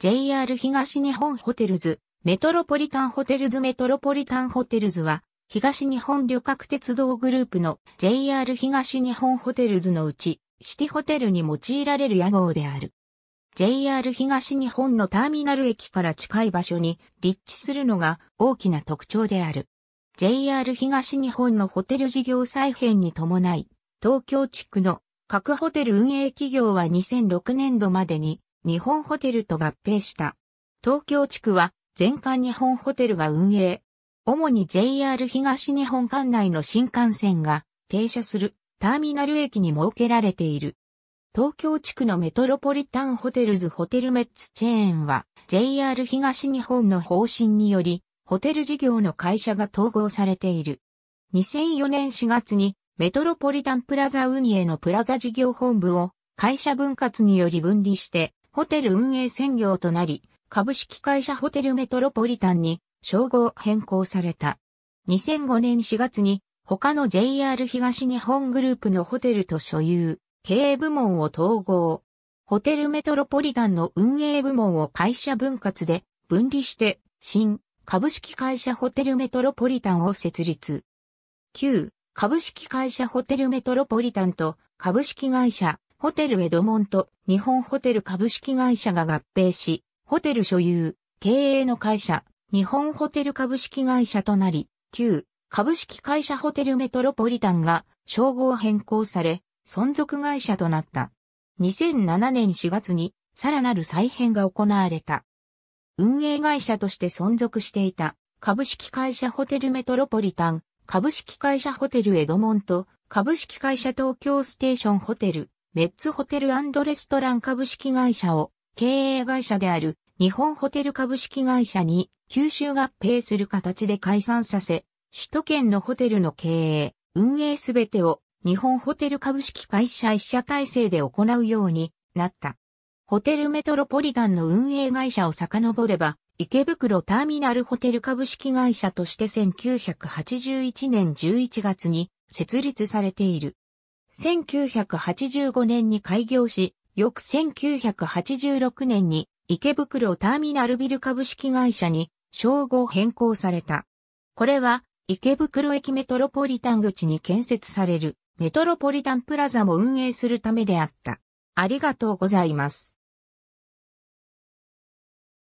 JR 東日本ホテルズ、メトロポリタンホテルズメトロポリタンホテルズは、東日本旅客鉄道グループの JR 東日本ホテルズのうち、シティホテルに用いられる屋号である。JR 東日本のターミナル駅から近い場所に立地するのが大きな特徴である。JR 東日本のホテル事業再編に伴い、東京地区の各ホテル運営企業は2006年度までに日本ホテルと合併した。東京地区は全館日本ホテルが運営。主に JR 東日本管内の新幹線が停車するターミナル駅に設けられている。東京地区のメトロポリタンホテルズホテルメッツチェーンは JR 東日本の方針によりホテル事業の会社が統合されている。2004年4月にメトロポリタンプラザ運営のプラザ事業本部を会社分割により分離してホテル運営専業となり、株式会社ホテルメトロポリタンに称号変更された。2005年4月に他の JR 東日本グループのホテルと所有、経営部門を統合。ホテルメトロポリタンの運営部門を会社分割で分離して、新、株式会社ホテルメトロポリタンを設立。旧、株式会社ホテルメトロポリタンと株式会社ホテルエドモンと日本ホテル株式会社が合併し、ホテル所有、経営の会社、日本ホテル株式会社となり、旧株式会社ホテルメトロポリタンが称号変更され、存続会社となった。2007年4月にさらなる再編が行われた。運営会社として存続していた株式会社ホテルメトロポリタン、株式会社ホテルエドモント、株式会社東京ステーションホテル、メッツホテルレストラン株式会社を経営会社である日本ホテル株式会社に吸収合併する形で解散させ、首都圏のホテルの経営、運営すべてを日本ホテル株式会社一社体制で行うようになった。ホテルメトロポリタンの運営会社を遡れば、池袋ターミナルホテル株式会社として1981年11月に設立されている。1985年に開業し、翌1986年に池袋ターミナルビル株式会社に称号変更された。これは池袋駅メトロポリタン口に建設されるメトロポリタンプラザも運営するためであった。ありがとうございます。